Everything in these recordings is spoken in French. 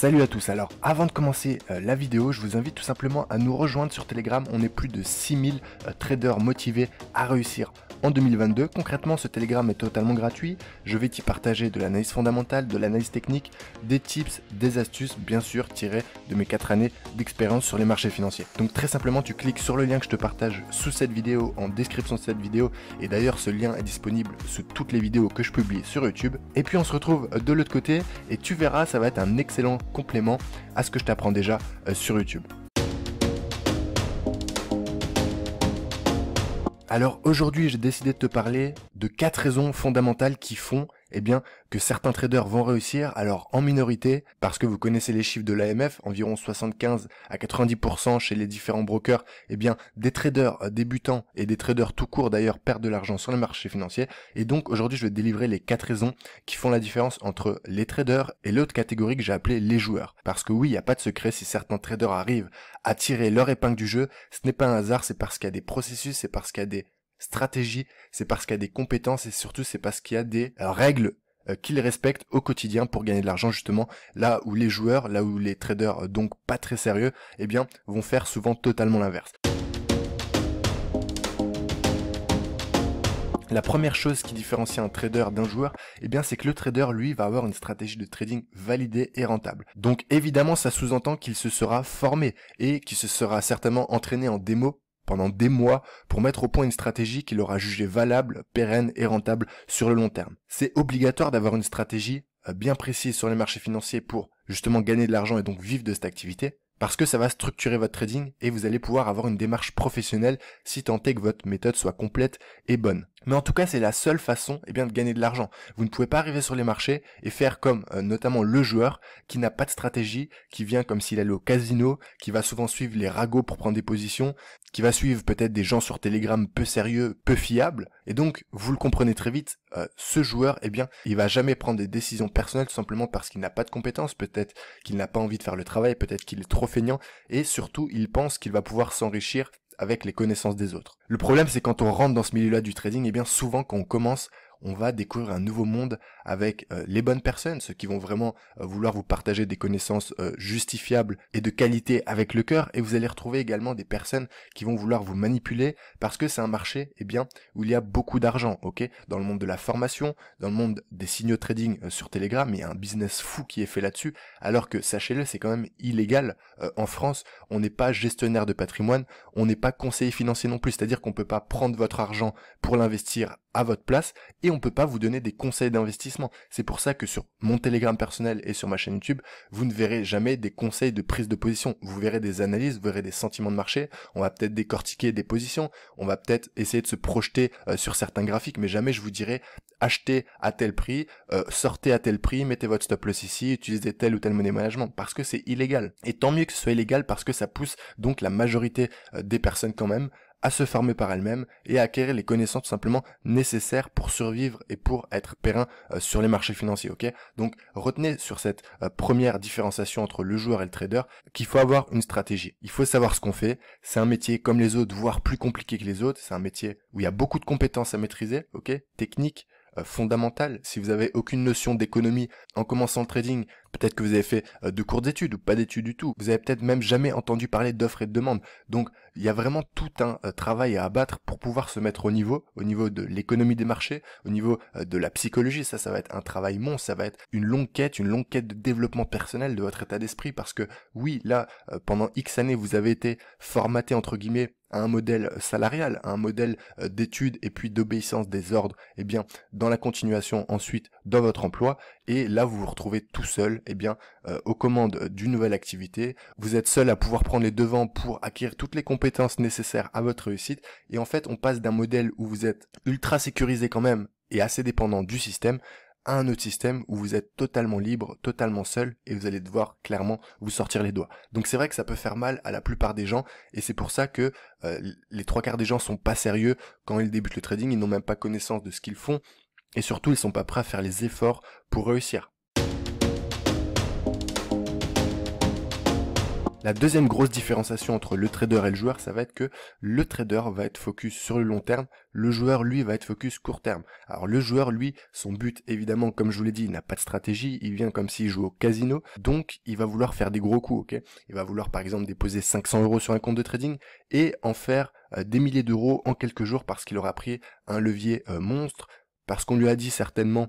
Salut à tous, alors avant de commencer euh, la vidéo, je vous invite tout simplement à nous rejoindre sur Telegram, on est plus de 6000 euh, traders motivés à réussir en 2022, concrètement, ce télégramme est totalement gratuit. Je vais t'y partager de l'analyse fondamentale, de l'analyse technique, des tips, des astuces, bien sûr, tirées de mes 4 années d'expérience sur les marchés financiers. Donc très simplement, tu cliques sur le lien que je te partage sous cette vidéo, en description de cette vidéo. Et d'ailleurs, ce lien est disponible sous toutes les vidéos que je publie sur YouTube. Et puis on se retrouve de l'autre côté et tu verras, ça va être un excellent complément à ce que je t'apprends déjà euh, sur YouTube. Alors aujourd'hui, j'ai décidé de te parler de quatre raisons fondamentales qui font eh bien, que certains traders vont réussir, alors en minorité, parce que vous connaissez les chiffres de l'AMF, environ 75 à 90% chez les différents brokers, eh bien, des traders euh, débutants et des traders tout court d'ailleurs perdent de l'argent sur le marché financier. Et donc, aujourd'hui, je vais délivrer les quatre raisons qui font la différence entre les traders et l'autre catégorie que j'ai appelée les joueurs. Parce que oui, il n'y a pas de secret si certains traders arrivent à tirer leur épingle du jeu, ce n'est pas un hasard, c'est parce qu'il y a des processus, c'est parce qu'il y a des stratégie, c'est parce qu'il y a des compétences et surtout c'est parce qu'il y a des euh, règles euh, qu'il respecte au quotidien pour gagner de l'argent justement là où les joueurs, là où les traders euh, donc pas très sérieux, eh bien vont faire souvent totalement l'inverse. La première chose qui différencie un trader d'un joueur, eh bien, c'est que le trader, lui, va avoir une stratégie de trading validée et rentable. Donc, évidemment, ça sous-entend qu'il se sera formé et qu'il se sera certainement entraîné en démo pendant des mois pour mettre au point une stratégie qu'il aura jugée valable, pérenne et rentable sur le long terme. C'est obligatoire d'avoir une stratégie euh, bien précise sur les marchés financiers pour justement gagner de l'argent et donc vivre de cette activité parce que ça va structurer votre trading et vous allez pouvoir avoir une démarche professionnelle si tant est que votre méthode soit complète et bonne. Mais en tout cas, c'est la seule façon eh bien, de gagner de l'argent. Vous ne pouvez pas arriver sur les marchés et faire comme euh, notamment le joueur qui n'a pas de stratégie, qui vient comme s'il allait au casino, qui va souvent suivre les ragots pour prendre des positions, qui va suivre peut-être des gens sur Telegram peu sérieux, peu fiables, et donc vous le comprenez très vite, euh, ce joueur, eh bien, il va jamais prendre des décisions personnelles simplement parce qu'il n'a pas de compétences, peut-être qu'il n'a pas envie de faire le travail, peut-être qu'il est trop feignant, et surtout il pense qu'il va pouvoir s'enrichir avec les connaissances des autres. Le problème c'est quand on rentre dans ce milieu-là du trading, et eh bien souvent quand on commence on va découvrir un nouveau monde avec euh, les bonnes personnes, ceux qui vont vraiment euh, vouloir vous partager des connaissances euh, justifiables et de qualité avec le cœur, et vous allez retrouver également des personnes qui vont vouloir vous manipuler parce que c'est un marché, eh bien, où il y a beaucoup d'argent, ok Dans le monde de la formation, dans le monde des signaux trading sur Telegram, il y a un business fou qui est fait là-dessus, alors que sachez-le, c'est quand même illégal en France. On n'est pas gestionnaire de patrimoine, on n'est pas conseiller financier non plus, c'est-à-dire qu'on peut pas prendre votre argent pour l'investir à votre place et et on peut pas vous donner des conseils d'investissement. C'est pour ça que sur mon Telegram personnel et sur ma chaîne YouTube, vous ne verrez jamais des conseils de prise de position. Vous verrez des analyses, vous verrez des sentiments de marché, on va peut-être décortiquer des positions, on va peut-être essayer de se projeter euh, sur certains graphiques, mais jamais je vous dirai achetez à tel prix, euh, sortez à tel prix, mettez votre stop loss ici, utilisez tel ou tel monnaie management, parce que c'est illégal. Et tant mieux que ce soit illégal parce que ça pousse donc la majorité euh, des personnes quand même à se former par elle-même et à acquérir les connaissances simplement nécessaires pour survivre et pour être périn euh, sur les marchés financiers. Ok Donc retenez sur cette euh, première différenciation entre le joueur et le trader qu'il faut avoir une stratégie. Il faut savoir ce qu'on fait. C'est un métier comme les autres, voire plus compliqué que les autres. C'est un métier où il y a beaucoup de compétences à maîtriser. Ok Technique, euh, fondamentale. Si vous avez aucune notion d'économie en commençant le trading, Peut-être que vous avez fait euh, de cours d'études ou pas d'études du tout. Vous avez peut-être même jamais entendu parler d'offres et de demandes. Donc, il y a vraiment tout un euh, travail à abattre pour pouvoir se mettre au niveau, au niveau de l'économie des marchés, au niveau euh, de la psychologie. Ça, ça va être un travail monstre. Ça va être une longue quête, une longue quête de développement personnel de votre état d'esprit parce que oui, là, pendant X années, vous avez été formaté entre guillemets à un modèle salarial, à un modèle d'études et puis d'obéissance des ordres, eh bien, dans la continuation ensuite dans votre emploi, et là, vous vous retrouvez tout seul, eh bien, euh, aux commandes euh, d'une nouvelle activité. Vous êtes seul à pouvoir prendre les devants pour acquérir toutes les compétences nécessaires à votre réussite. Et en fait, on passe d'un modèle où vous êtes ultra sécurisé quand même et assez dépendant du système à un autre système où vous êtes totalement libre, totalement seul et vous allez devoir clairement vous sortir les doigts. Donc c'est vrai que ça peut faire mal à la plupart des gens et c'est pour ça que euh, les trois quarts des gens sont pas sérieux quand ils débutent le trading, ils n'ont même pas connaissance de ce qu'ils font, et surtout, ils ne sont pas prêts à faire les efforts pour réussir. La deuxième grosse différenciation entre le trader et le joueur, ça va être que le trader va être focus sur le long terme, le joueur lui va être focus court terme. Alors le joueur lui, son but évidemment, comme je vous l'ai dit, il n'a pas de stratégie, il vient comme s'il joue au casino, donc il va vouloir faire des gros coups, ok Il va vouloir par exemple déposer 500 euros sur un compte de trading et en faire euh, des milliers d'euros en quelques jours parce qu'il aura pris un levier euh, monstre, parce qu'on lui a dit certainement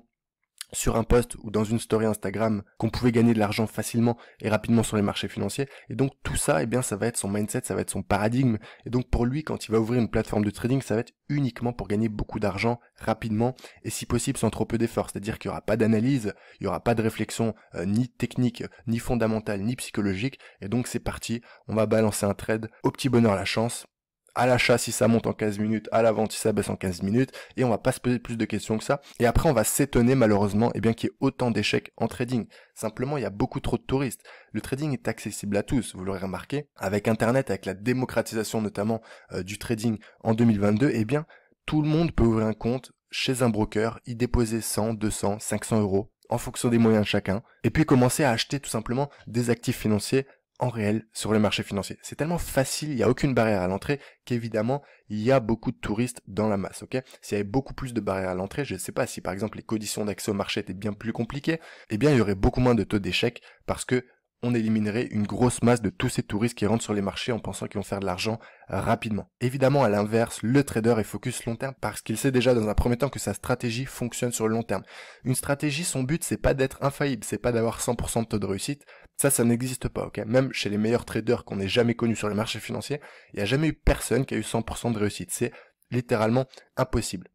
sur un post ou dans une story Instagram qu'on pouvait gagner de l'argent facilement et rapidement sur les marchés financiers. Et donc tout ça, eh bien, ça va être son mindset, ça va être son paradigme. Et donc pour lui, quand il va ouvrir une plateforme de trading, ça va être uniquement pour gagner beaucoup d'argent rapidement et si possible sans trop peu d'efforts. C'est-à-dire qu'il n'y aura pas d'analyse, il n'y aura pas de réflexion euh, ni technique, ni fondamentale, ni psychologique. Et donc c'est parti, on va balancer un trade au petit bonheur la chance à l'achat si ça monte en 15 minutes, à la vente si ça baisse en 15 minutes, et on va pas se poser plus de questions que ça. Et après, on va s'étonner malheureusement eh bien qu'il y ait autant d'échecs en trading. Simplement, il y a beaucoup trop de touristes. Le trading est accessible à tous, vous l'aurez remarqué. Avec Internet, avec la démocratisation notamment euh, du trading en 2022, eh bien, tout le monde peut ouvrir un compte chez un broker, y déposer 100, 200, 500 euros en fonction des moyens de chacun, et puis commencer à acheter tout simplement des actifs financiers en réel sur le marché financier. C'est tellement facile, il n'y a aucune barrière à l'entrée qu'évidemment, il y a beaucoup de touristes dans la masse, S'il y avait beaucoup plus de barrières à l'entrée, je ne sais pas si par exemple les conditions d'accès au marché étaient bien plus compliquées, eh bien il y aurait beaucoup moins de taux d'échec parce que on éliminerait une grosse masse de tous ces touristes qui rentrent sur les marchés en pensant qu'ils vont faire de l'argent rapidement. Évidemment, à l'inverse, le trader est focus long terme parce qu'il sait déjà dans un premier temps que sa stratégie fonctionne sur le long terme. Une stratégie, son but, c'est pas d'être infaillible, c'est pas d'avoir 100% de taux de réussite, ça, ça n'existe pas, ok Même chez les meilleurs traders qu'on ait jamais connus sur le marché financier, il n'y a jamais eu personne qui a eu 100% de réussite. C'est littéralement impossible.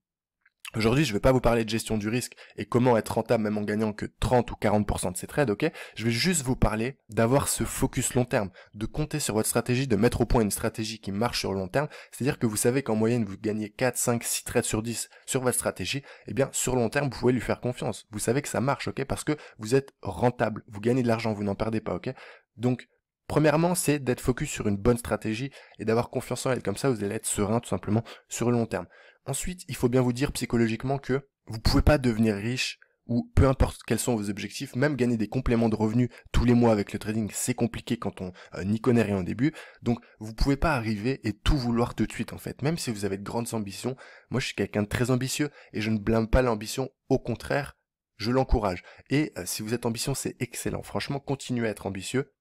Aujourd'hui, je ne vais pas vous parler de gestion du risque et comment être rentable même en gagnant que 30 ou 40% de ses trades, ok Je vais juste vous parler d'avoir ce focus long terme, de compter sur votre stratégie, de mettre au point une stratégie qui marche sur le long terme. C'est-à-dire que vous savez qu'en moyenne, vous gagnez 4, 5, 6 trades sur 10 sur votre stratégie. Eh bien, sur le long terme, vous pouvez lui faire confiance. Vous savez que ça marche, ok Parce que vous êtes rentable, vous gagnez de l'argent, vous n'en perdez pas, ok Donc, Premièrement, c'est d'être focus sur une bonne stratégie et d'avoir confiance en elle. Comme ça, vous allez être serein tout simplement sur le long terme. Ensuite, il faut bien vous dire psychologiquement que vous pouvez pas devenir riche ou peu importe quels sont vos objectifs, même gagner des compléments de revenus tous les mois avec le trading, c'est compliqué quand on euh, n'y connaît rien au début. Donc vous pouvez pas arriver et tout vouloir tout de suite en fait, même si vous avez de grandes ambitions. Moi je suis quelqu'un de très ambitieux et je ne blâme pas l'ambition, au contraire, je l'encourage. Et euh, si vous êtes ambitieux, c'est excellent. Franchement, continuez à être ambitieux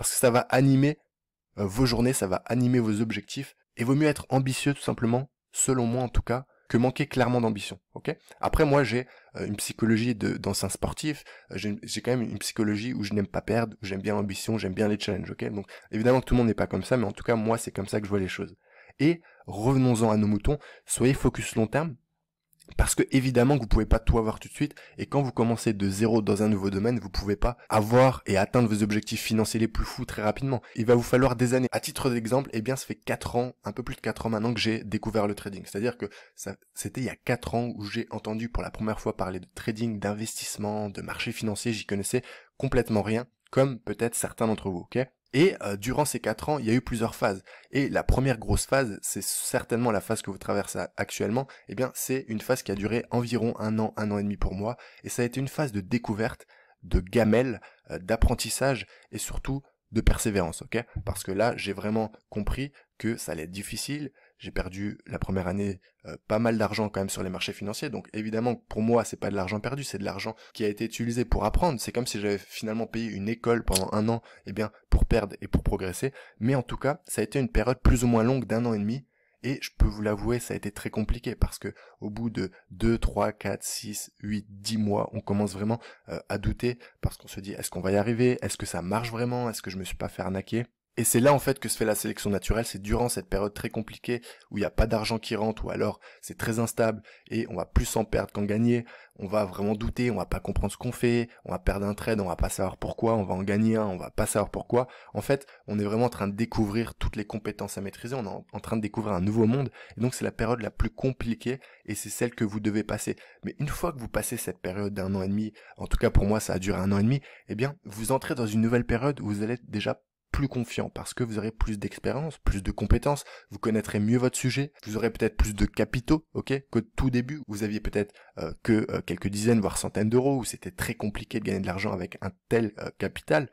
parce que ça va animer euh, vos journées, ça va animer vos objectifs, et vaut mieux être ambitieux tout simplement, selon moi en tout cas, que manquer clairement d'ambition. Ok Après, moi, j'ai euh, une psychologie d'ancien sportif. Euh, j'ai quand même une psychologie où je n'aime pas perdre, où j'aime bien l'ambition, j'aime bien les challenges. Ok Donc, évidemment, que tout le monde n'est pas comme ça, mais en tout cas, moi, c'est comme ça que je vois les choses. Et revenons-en à nos moutons. Soyez focus long terme. Parce que évidemment que vous pouvez pas tout avoir tout de suite et quand vous commencez de zéro dans un nouveau domaine, vous pouvez pas avoir et atteindre vos objectifs financiers les plus fous très rapidement. Il va vous falloir des années. À titre d'exemple, eh bien, ça fait 4 ans, un peu plus de 4 ans maintenant que j'ai découvert le trading. C'est-à-dire que c'était il y a 4 ans où j'ai entendu pour la première fois parler de trading, d'investissement, de marché financier, j'y connaissais complètement rien, comme peut-être certains d'entre vous, ok? Et euh, durant ces quatre ans, il y a eu plusieurs phases. Et la première grosse phase, c'est certainement la phase que vous traversez actuellement. Eh bien, c'est une phase qui a duré environ un an, un an et demi pour moi. Et ça a été une phase de découverte, de gamelle, euh, d'apprentissage et surtout de persévérance, ok Parce que là, j'ai vraiment compris que ça allait être difficile, j'ai perdu la première année euh, pas mal d'argent quand même sur les marchés financiers. Donc évidemment, pour moi, c'est pas de l'argent perdu, c'est de l'argent qui a été utilisé pour apprendre. C'est comme si j'avais finalement payé une école pendant un an, et eh bien, pour perdre et pour progresser. Mais en tout cas, ça a été une période plus ou moins longue d'un an et demi. Et je peux vous l'avouer, ça a été très compliqué parce que au bout de 2, 3, 4, 6, 8, 10 mois, on commence vraiment euh, à douter parce qu'on se dit est-ce qu'on va y arriver Est-ce que ça marche vraiment Est-ce que je me suis pas fait arnaquer et c'est là en fait que se fait la sélection naturelle, c'est durant cette période très compliquée où il n'y a pas d'argent qui rentre ou alors c'est très instable et on va plus en perdre qu'en gagner, on va vraiment douter, on va pas comprendre ce qu'on fait, on va perdre un trade, on va pas savoir pourquoi, on va en gagner un, on va pas savoir pourquoi. En fait, on est vraiment en train de découvrir toutes les compétences à maîtriser, on est en train de découvrir un nouveau monde et donc c'est la période la plus compliquée et c'est celle que vous devez passer. Mais une fois que vous passez cette période d'un an et demi, en tout cas pour moi ça a duré un an et demi, eh bien vous entrez dans une nouvelle période où vous allez être déjà confiant parce que vous aurez plus d'expérience, plus de compétences, vous connaîtrez mieux votre sujet, vous aurez peut-être plus de capitaux, ok, que tout début. Vous aviez peut-être euh, que euh, quelques dizaines voire centaines d'euros où c'était très compliqué de gagner de l'argent avec un tel euh, capital.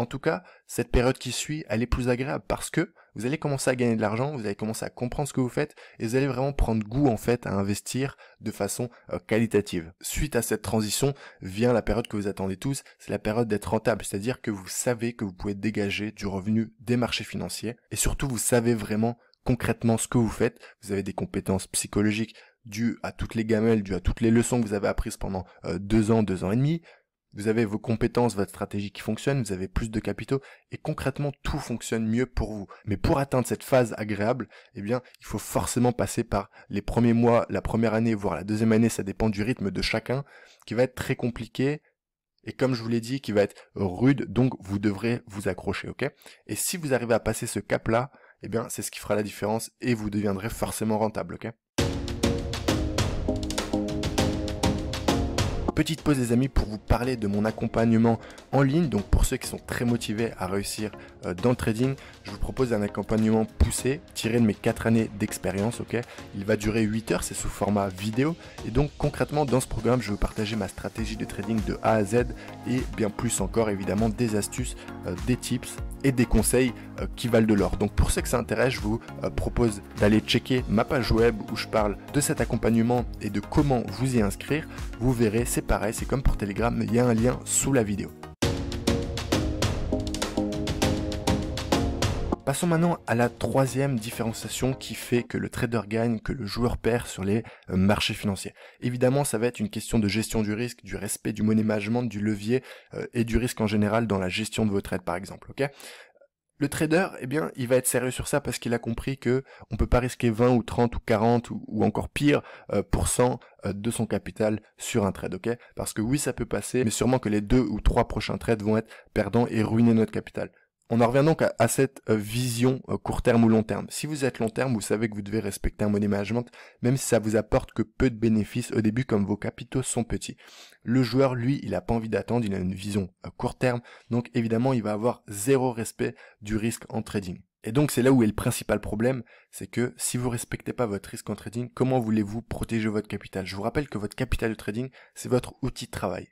En tout cas, cette période qui suit, elle est plus agréable parce que vous allez commencer à gagner de l'argent, vous allez commencer à comprendre ce que vous faites et vous allez vraiment prendre goût en fait à investir de façon euh, qualitative. Suite à cette transition vient la période que vous attendez tous, c'est la période d'être rentable, c'est-à-dire que vous savez que vous pouvez dégager du revenu des marchés financiers et surtout vous savez vraiment concrètement ce que vous faites, vous avez des compétences psychologiques, dues à toutes les gamelles, dues à toutes les leçons que vous avez apprises pendant euh, deux ans, deux ans et demi. Vous avez vos compétences, votre stratégie qui fonctionne, vous avez plus de capitaux et concrètement tout fonctionne mieux pour vous. Mais pour atteindre cette phase agréable, eh bien, il faut forcément passer par les premiers mois, la première année, voire la deuxième année, ça dépend du rythme de chacun, qui va être très compliqué et comme je vous l'ai dit, qui va être rude, donc vous devrez vous accrocher, ok Et si vous arrivez à passer ce cap-là, eh bien, c'est ce qui fera la différence et vous deviendrez forcément rentable, ok Petite pause les amis pour vous parler de mon accompagnement en ligne. Donc pour ceux qui sont très motivés à réussir euh, dans le trading, je vous propose un accompagnement poussé tiré de mes 4 années d'expérience. ok Il va durer 8 heures, c'est sous format vidéo. Et donc concrètement dans ce programme, je vais partager ma stratégie de trading de A à Z et bien plus encore évidemment des astuces, euh, des tips et des conseils euh, qui valent de l'or. Donc pour ceux que ça intéresse, je vous euh, propose d'aller checker ma page web où je parle de cet accompagnement et de comment vous y inscrire. Vous verrez, c'est pareil, c'est comme pour Telegram, il y a un lien sous la vidéo. Passons maintenant à la troisième différenciation qui fait que le trader gagne, que le joueur perd sur les euh, marchés financiers. Évidemment, ça va être une question de gestion du risque, du respect du money management, du levier euh, et du risque en général dans la gestion de vos trades par exemple, ok le trader, eh bien, il va être sérieux sur ça parce qu'il a compris que on peut pas risquer 20 ou 30 ou 40 ou, encore pire euh, pour cent de son capital sur un trade, ok Parce que oui, ça peut passer, mais sûrement que les deux ou trois prochains trades vont être perdants et ruiner notre capital. On en revient donc à, cette euh, vision euh, court terme ou long terme. Si vous êtes long terme, vous savez que vous devez respecter un money management, même si ça vous apporte que peu de bénéfices au début, comme vos capitaux sont petits. Le joueur, lui, il n'a pas envie d'attendre, il a une vision euh, court terme, donc évidemment, il va avoir zéro respect du risque en trading. Et donc c'est là où est le principal problème, c'est que si vous respectez pas votre risque en trading, comment voulez-vous protéger votre capital Je vous rappelle que votre capital de trading, c'est votre outil de travail.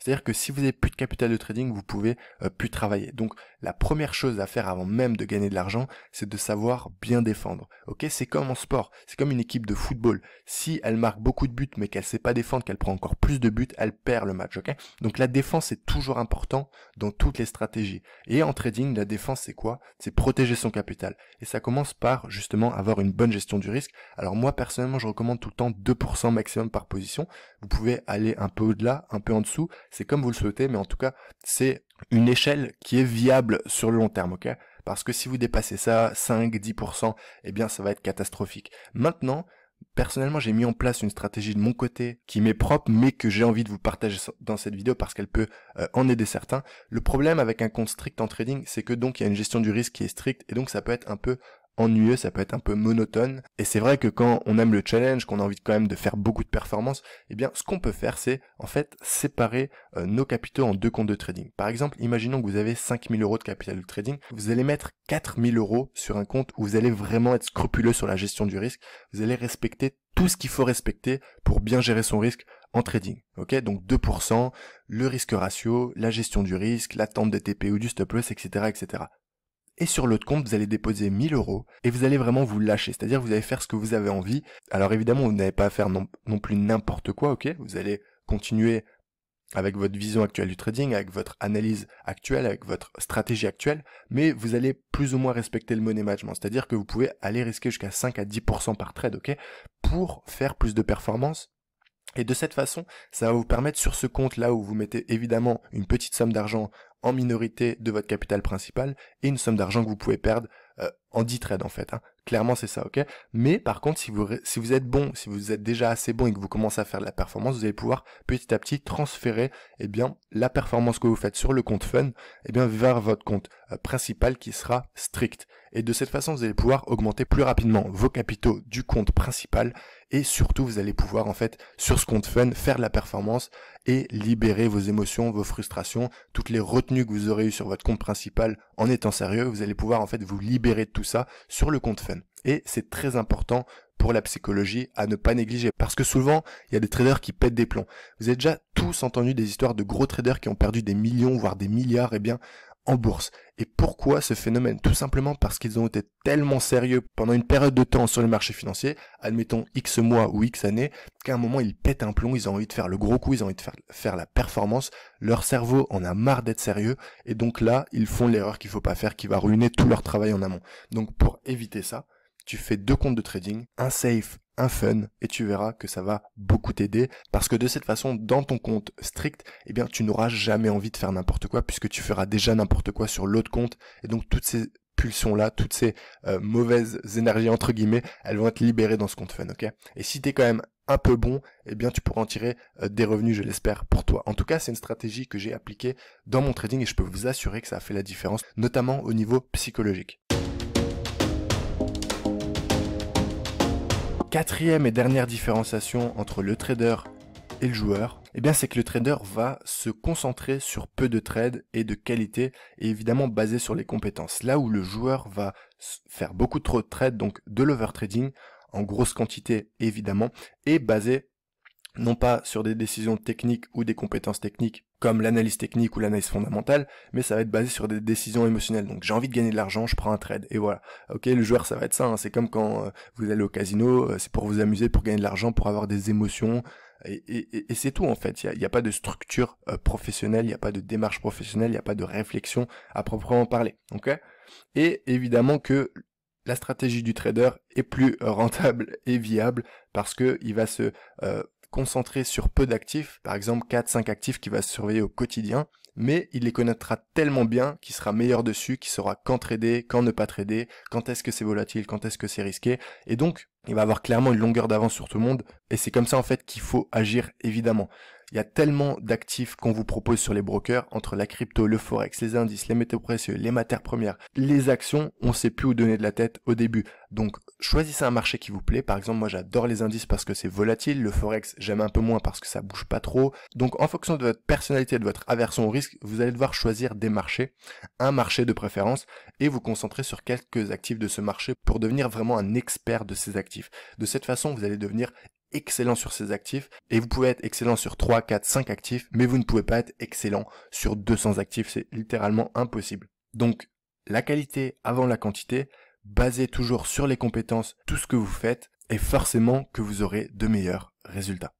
C'est-à-dire que si vous n'avez plus de capital de trading, vous pouvez euh, plus travailler. Donc la première chose à faire avant même de gagner de l'argent, c'est de savoir bien défendre. Ok, c'est comme en sport, c'est comme une équipe de football. Si elle marque beaucoup de buts mais qu'elle ne sait pas défendre, qu'elle prend encore plus de buts, elle perd le match. Ok, donc la défense est toujours important dans toutes les stratégies. Et en trading, la défense c'est quoi C'est protéger son capital. Et ça commence par justement avoir une bonne gestion du risque. Alors moi personnellement, je recommande tout le temps 2% maximum par position. Vous pouvez aller un peu au-delà, un peu en dessous c'est comme vous le souhaitez, mais en tout cas, c'est une échelle qui est viable sur le long terme, ok Parce que si vous dépassez ça, 5-10%, eh bien ça va être catastrophique. Maintenant, personnellement, j'ai mis en place une stratégie de mon côté qui m'est propre, mais que j'ai envie de vous partager dans cette vidéo parce qu'elle peut euh, en aider certains. Le problème avec un compte strict en trading, c'est que donc il y a une gestion du risque qui est stricte et donc ça peut être un peu ennuyeux, ça peut être un peu monotone. Et c'est vrai que quand on aime le challenge, qu'on a envie quand même de faire beaucoup de performances, eh bien ce qu'on peut faire, c'est en fait séparer euh, nos capitaux en deux comptes de trading. Par exemple, imaginons que vous avez 5000 euros de capital de trading, vous allez mettre 4000 euros sur un compte où vous allez vraiment être scrupuleux sur la gestion du risque, vous allez respecter tout ce qu'il faut respecter pour bien gérer son risque en trading. Ok, donc 2%, le risque ratio, la gestion du risque, l'attente des TP ou e, du stop loss, etc., etc et sur l'autre compte, vous allez déposer 1000 euros et vous allez vraiment vous lâcher. C'est-à-dire, vous allez faire ce que vous avez envie. Alors évidemment, vous n'allez pas à faire non, plus n'importe quoi, ok? Vous allez continuer avec votre vision actuelle du trading, avec votre analyse actuelle, avec votre stratégie actuelle, mais vous allez plus ou moins respecter le money management, c'est-à-dire que vous pouvez aller risquer jusqu'à 5 à 10% par trade, ok, pour faire plus de performances. Et de cette façon, ça va vous permettre sur ce compte là où vous mettez évidemment une petite somme d'argent en minorité de votre capital principal et une somme d'argent que vous pouvez perdre euh, en 10 trades en fait. Hein. Clairement c'est ça, ok Mais par contre, si vous, si vous êtes bon, si vous êtes déjà assez bon et que vous commencez à faire de la performance, vous allez pouvoir petit à petit transférer eh bien, la performance que vous faites sur le compte fun eh bien, vers votre compte euh, principal qui sera strict. Et de cette façon, vous allez pouvoir augmenter plus rapidement vos capitaux du compte principal et surtout vous allez pouvoir en fait sur ce compte fun faire de la performance et libérer vos émotions, vos frustrations, toutes les retenues que vous aurez eues sur votre compte principal en étant sérieux, vous allez pouvoir en fait vous libérer de tout ça sur le compte fun. Et c'est très important pour la psychologie à ne pas négliger. Parce que souvent, il y a des traders qui pètent des plombs. Vous avez déjà tous entendu des histoires de gros traders qui ont perdu des millions, voire des milliards. Eh bien, en bourse. Et pourquoi ce phénomène Tout simplement parce qu'ils ont été tellement sérieux pendant une période de temps sur le marché financier admettons X mois ou X années, qu'à un moment ils pètent un plomb, ils ont envie de faire le gros coup, ils ont envie de faire, faire la performance, leur cerveau en a marre d'être sérieux, et donc là, ils font l'erreur qu'il faut pas faire, qui va ruiner tout leur travail en amont. Donc pour éviter ça, tu fais deux comptes de trading, un safe un fun et tu verras que ça va beaucoup t'aider parce que de cette façon, dans ton compte strict, eh bien, tu n'auras jamais envie de faire n'importe quoi puisque tu feras déjà n'importe quoi sur l'autre compte et donc toutes ces pulsions-là, toutes ces euh, mauvaises énergies entre guillemets, elles vont être libérées dans ce compte fun, ok Et si t'es quand même un peu bon, eh bien tu pourras en tirer euh, des revenus, je l'espère, pour toi. En tout cas, c'est une stratégie que j'ai appliquée dans mon trading et je peux vous assurer que ça a fait la différence, notamment au niveau psychologique. Quatrième et dernière différenciation entre le trader et le joueur, eh bien c'est que le trader va se concentrer sur peu de trades et de qualité et évidemment basé sur les compétences. Là où le joueur va faire beaucoup trop de trades, donc de l'overtrading, en grosse quantité évidemment, et basé non pas sur des décisions techniques ou des compétences techniques comme l'analyse technique ou l'analyse fondamentale, mais ça va être basé sur des décisions émotionnelles. Donc j'ai envie de gagner de l'argent, je prends un trade et voilà. Ok, le joueur ça va être ça. Hein. C'est comme quand euh, vous allez au casino, euh, c'est pour vous amuser, pour gagner de l'argent, pour avoir des émotions. Et, c'est tout en fait. Il n'y a, pas de structure euh, professionnelle, il n'y a pas de démarche professionnelle, il n'y a pas de réflexion à proprement parler. Ok Et évidemment que la stratégie du trader est plus rentable et viable parce que il va se concentré sur peu d'actifs, par exemple 4-5 actifs qu'il va surveiller au quotidien, mais il les connaîtra tellement bien qu'il sera meilleur dessus, qu'il saura quand trader, quand ne pas trader, quand est-ce que c'est volatile, quand est-ce que c'est risqué, et donc il va avoir clairement une longueur d'avance sur tout le monde, et c'est comme ça en fait qu'il faut agir évidemment. Il y a tellement d'actifs qu'on vous propose sur les brokers, entre la crypto, le forex, les indices, les métaux précieux, les matières premières, les actions, on sait plus où donner de la tête au début. Donc, choisissez un marché qui vous plaît. Par exemple, moi, j'adore les indices parce que c'est volatile. Le forex, j'aime un peu moins parce que ça bouge pas trop. Donc, en fonction de votre personnalité, de votre aversion au risque, vous allez devoir choisir des marchés, un marché de préférence, et vous concentrer sur quelques actifs de ce marché pour devenir vraiment un expert de ces actifs. De cette façon, vous allez devenir excellent sur ses actifs et vous pouvez être excellent sur 3, 4, 5 actifs, mais vous ne pouvez pas être excellent sur 200 actifs, c'est littéralement impossible. Donc, la qualité avant la quantité, basez toujours sur les compétences, tout ce que vous faites, et forcément que vous aurez de meilleurs résultats.